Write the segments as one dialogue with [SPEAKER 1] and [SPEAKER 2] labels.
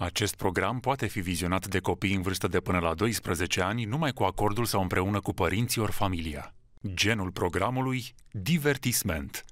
[SPEAKER 1] Acest program poate fi vizionat de copii în vârstă de până la 12 ani numai cu acordul sau împreună cu părinții ori familia. Genul programului Divertisment –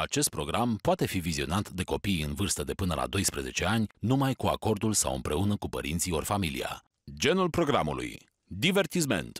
[SPEAKER 2] Acest program poate fi vizionat de copii în vârstă de până la 12 ani, numai cu acordul sau împreună cu părinții ori familia. Genul programului Divertisment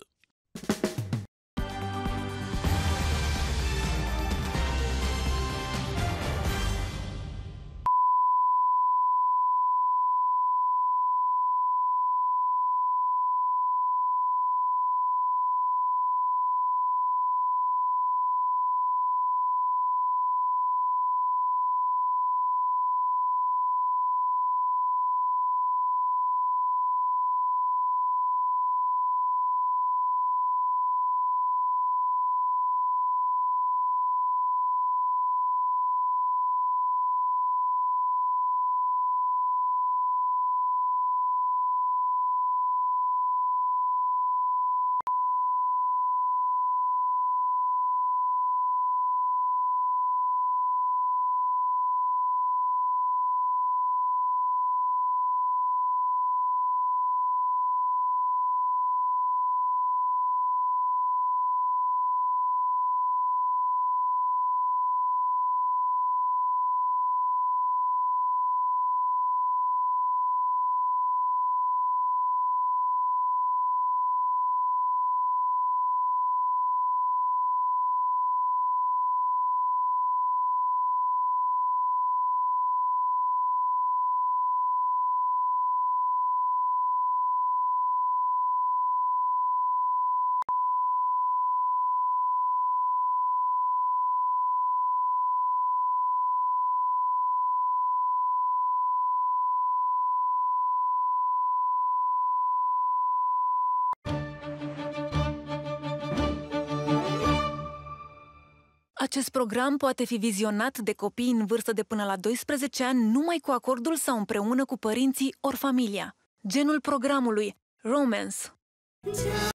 [SPEAKER 3] Acest program poate fi vizionat de copii în vârstă de până la 12 ani numai cu acordul sau împreună cu părinții ori familia. Genul programului Romance.